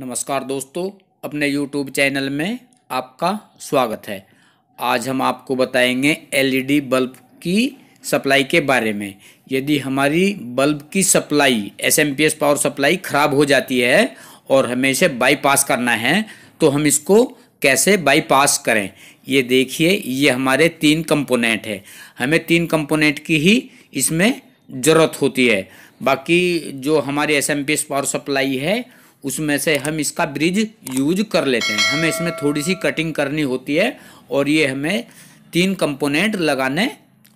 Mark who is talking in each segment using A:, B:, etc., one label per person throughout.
A: नमस्कार दोस्तों अपने YouTube चैनल में आपका स्वागत है आज हम आपको बताएंगे एलईडी e बल्ब की सप्लाई के बारे में यदि हमारी बल्ब की सप्लाई एस पावर सप्लाई ख़राब हो जाती है और हमें इसे बाईपास करना है तो हम इसको कैसे बाईपास करें ये देखिए ये हमारे तीन कंपोनेंट है हमें तीन कंपोनेंट की ही इसमें ज़रूरत होती है बाकी जो हमारी एस पावर सप्लाई है उसमें से हम इसका ब्रिज यूज कर लेते हैं हमें इसमें थोड़ी सी कटिंग करनी होती है और ये हमें तीन कंपोनेंट लगाने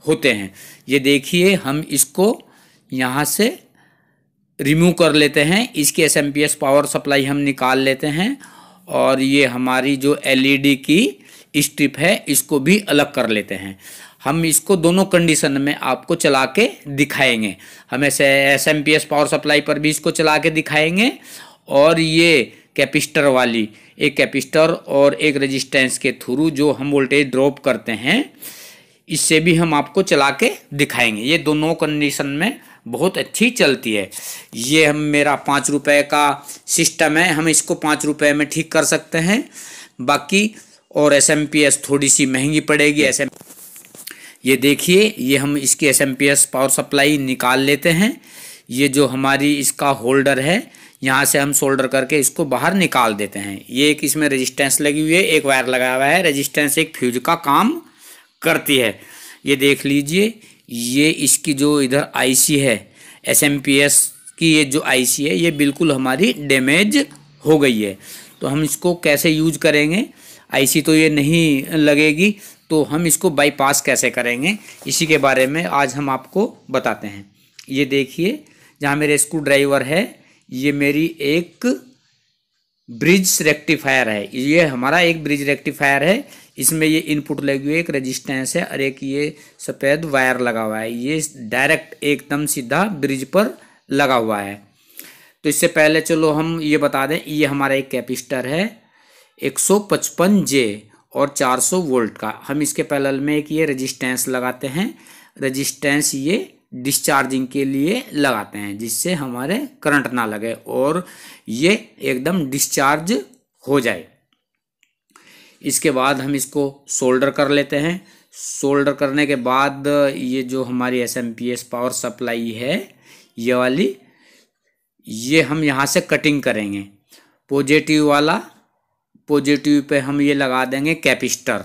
A: होते हैं ये देखिए हम इसको यहाँ से रिमूव कर लेते हैं इसकी S M P S power supply हम निकाल लेते हैं और ये हमारी जो एल ई डी की स्ट्रिप है इसको भी अलग कर लेते हैं हम इसको दोनों कंडीशन में आपको चला के दिखाएंगे हमें से S M P S power supply पर भी इसको चला के दिखाएंगे और ये कैपिस्टर वाली एक कैपिस्टर और एक रेजिस्टेंस के थ्रू जो हम वोल्टेज ड्रॉप करते हैं इससे भी हम आपको चला के दिखाएंगे ये दोनों कंडीशन में बहुत अच्छी चलती है ये हम मेरा पाँच रुपये का सिस्टम है हम इसको पाँच रुपये में ठीक कर सकते हैं बाकी और एस एम पी एस थोड़ी सी महंगी पड़ेगी एस एम ये देखिए ये हम इसकी S M P S power supply निकाल लेते हैं ये जो हमारी इसका होल्डर है यहाँ से हम सोल्डर करके इसको बाहर निकाल देते हैं ये एक इसमें रेजिस्टेंस लगी हुई है एक वायर लगा हुआ है रेजिस्टेंस एक फ्यूज का काम करती है ये देख लीजिए ये इसकी जो इधर आईसी है एसएमपीएस की ये जो आईसी है ये बिल्कुल हमारी डैमेज हो गई है तो हम इसको कैसे यूज करेंगे आईसी तो ये नहीं लगेगी तो हम इसको बाईपास कैसे करेंगे इसी के बारे में आज हम आपको बताते हैं ये देखिए जहाँ मेरे स्क्रू ड्राइवर है ये मेरी एक ब्रिज रेक्टिफायर है ये हमारा एक ब्रिज रेक्टिफायर है इसमें ये इनपुट लगी हुई है एक रेजिस्टेंस है और एक ये सफ़ेद वायर लगा हुआ है ये डायरेक्ट एकदम सीधा ब्रिज पर लगा हुआ है तो इससे पहले चलो हम ये बता दें ये हमारा एक कैपिस्टर है 155 जे और 400 वोल्ट का हम इसके पैरेलल में एक ये रेजिस्टेंस लगाते हैं रेजिस्टेंस ये डिस्चार्जिंग के लिए लगाते हैं जिससे हमारे करंट ना लगे और ये एकदम डिस्चार्ज हो जाए इसके बाद हम इसको सोल्डर कर लेते हैं सोल्डर करने के बाद ये जो हमारी S M P S power supply है ये वाली ये हम यहाँ से कटिंग करेंगे पॉजिटिव वाला पॉजिटिव पे हम ये लगा देंगे कैपिस्टर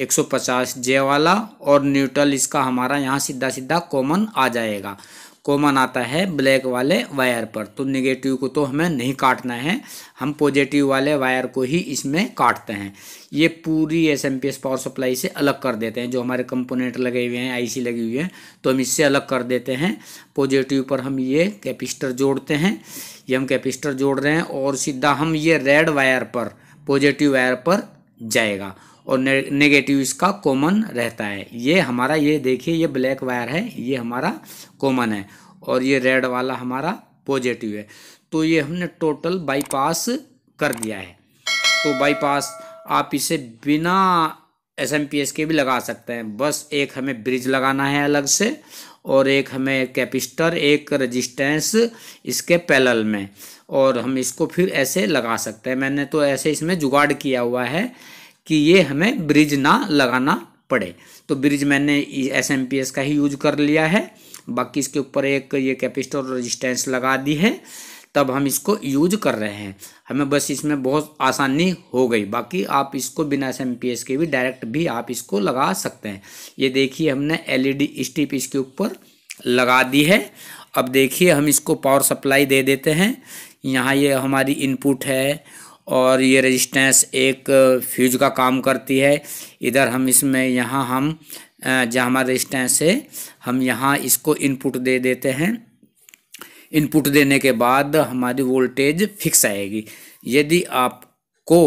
A: 150 जे वाला और न्यूट्रल इसका हमारा यहाँ सीधा सीधा कॉमन आ जाएगा कॉमन आता है ब्लैक वाले वायर पर तो निगेटिव को तो हमें नहीं काटना है हम पॉजिटिव वाले वायर को ही इसमें काटते हैं ये पूरी S M P S power supply से अलग कर देते हैं जो हमारे कंपोनेंट लगे हुए हैं आईसी लगी हुई है तो हम इससे अलग कर देते हैं पॉजिटिव पर हम ये कैपिस्टर जोड़ते हैं ये हम कैपिस्टर जोड़ रहे हैं और सीधा हम ये रेड वायर पर पॉजिटिव वायर पर जाएगा और ने, नेगेटिव इसका कॉमन रहता है ये हमारा ये देखिए ये ब्लैक वायर है ये हमारा कॉमन है और ये रेड वाला हमारा पॉजिटिव है तो ये हमने टोटल बाईपास कर दिया है तो बाईपास आप इसे बिना एस एम पी एस के भी लगा सकते हैं बस एक हमें ब्रिज लगाना है अलग से और एक हमें कैपिस्टर एक रजिस्टेंस इसके पैलल में और हम इसको फिर ऐसे लगा सकते हैं मैंने तो ऐसे इसमें जुगाड़ किया हुआ है कि ये हमें ब्रिज ना लगाना पड़े तो ब्रिज मैंने एस एम पी एस का ही यूज कर लिया है बाकी इसके ऊपर एक ये कैपेसिटर रेजिस्टेंस लगा दी है तब हम इसको यूज कर रहे हैं हमें बस इसमें बहुत आसानी हो गई बाकी आप इसको बिना एस एम पी एस के भी डायरेक्ट भी आप इसको लगा सकते हैं ये देखिए हमने एल ई डी स्टिप इसके ऊपर लगा दी है अब देखिए हम इसको पावर सप्लाई दे देते हैं यहाँ ये हमारी इनपुट है और ये रेजिस्टेंस एक फ्यूज का काम करती है इधर हम इसमें यहाँ हम जहाँ हमारा रेजिस्टेंस है हम यहाँ इसको इनपुट दे देते हैं इनपुट देने के बाद हमारी वोल्टेज फिक्स आएगी यदि आपको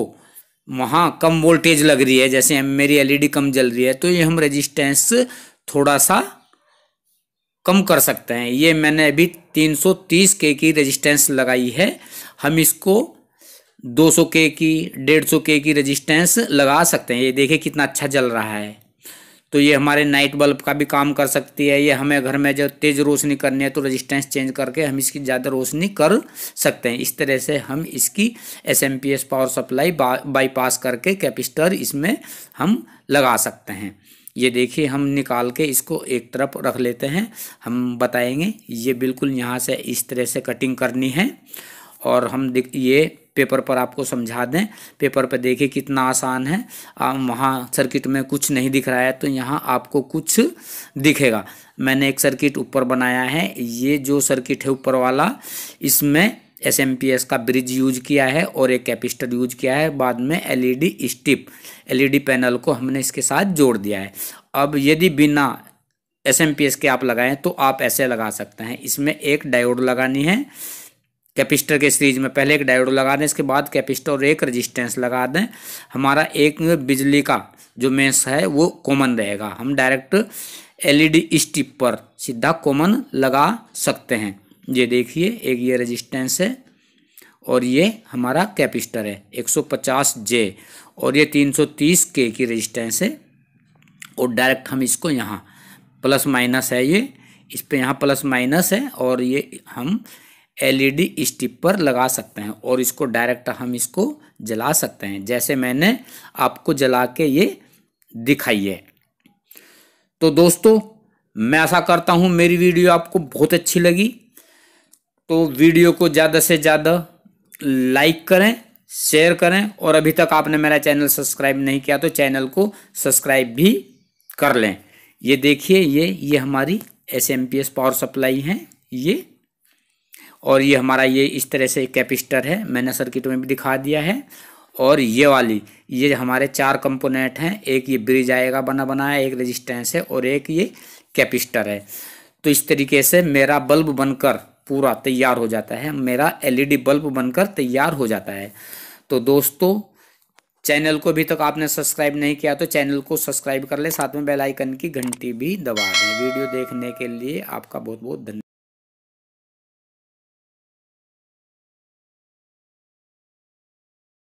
A: वहाँ कम वोल्टेज लग रही है जैसे मेरी एलईडी कम जल रही है तो ये हम रेजिस्टेंस थोड़ा सा कम कर सकते हैं ये मैंने अभी 330 के की रेजिस्टेंस लगाई है हम इसको 200 के की 150 के की रेजिस्टेंस लगा सकते हैं ये देखिए कितना अच्छा जल रहा है तो ये हमारे नाइट बल्ब का भी काम कर सकती है ये हमें घर में जब तेज़ रोशनी करनी है तो रेजिस्टेंस चेंज करके हम इसकी ज़्यादा रोशनी कर सकते हैं इस तरह से हम इसकी S M P S power supply bypass करके कैपिस्टर इसमें हम लगा सकते हैं ये देखिए हम निकाल के इसको एक तरफ रख लेते हैं हम बताएंगे ये बिल्कुल यहाँ से इस तरह से कटिंग करनी है और हम ये पेपर पर आपको समझा दें पेपर पर देखें कितना आसान है वहाँ सर्किट में कुछ नहीं दिख रहा है तो यहाँ आपको कुछ दिखेगा मैंने एक सर्किट ऊपर बनाया है ये जो सर्किट है ऊपर वाला इसमें एस एम पी एस का ब्रिज यूज किया है और एक कैपिस्टर यूज किया है बाद में L E D strip L E D panel को हमने इसके साथ जोड़ दिया है अब यदि बिना एस एम पी एस के आप लगाएं तो आप ऐसे लगा सकते हैं इसमें एक डायोड लगानी है कैपिस्टर के सीरीज में पहले एक डायोड लगा दें इसके बाद कैपिस्टर और एक रजिस्टेंस लगा दें हमारा एक बिजली का जो मेस है वो कॉमन रहेगा हम डायरेक्ट एलईडी स्टिप पर सीधा कॉमन लगा सकते हैं ये देखिए एक ये रजिस्टेंस है और ये हमारा कैपिस्टर है 150 जे और ये 330 के की रजिस्टेंस है और डायरेक्ट हम इसको यहाँ प्लस माइनस है ये इस पर यहाँ प्लस माइनस है और ये हम एलईडी स्टिप पर लगा सकते हैं और इसको डायरेक्ट हम इसको जला सकते हैं जैसे मैंने आपको जला के ये दिखाई है तो दोस्तों मैं ऐसा करता हूँ मेरी वीडियो आपको बहुत अच्छी लगी तो वीडियो को ज़्यादा से ज़्यादा लाइक करें शेयर करें और अभी तक आपने मेरा चैनल सब्सक्राइब नहीं किया तो चैनल को सब्सक्राइब भी कर लें ये देखिए ये ये हमारी S M P S power supply हैं ये और ये हमारा ये इस तरह से कैपिस्टर है मैंने सर्किट में भी दिखा दिया है और ये वाली ये हमारे चार कंपोनेंट हैं एक ये ब्रिज आएगा बना बनाया एक रेजिस्टेंस है और एक ये कैपिस्टर है तो इस तरीके से मेरा बल्ब बनकर पूरा तैयार हो जाता है मेरा एलईडी बल्ब बनकर तैयार हो जाता है तो दोस्तों चैनल को अभी तक आपने सब्सक्राइब नहीं किया तो चैनल को सब्सक्राइब कर ले साथ में बेल आइकन की घंटी भी दबा दें वीडियो देखने के लिए आपका बहुत बहुत धन्यवाद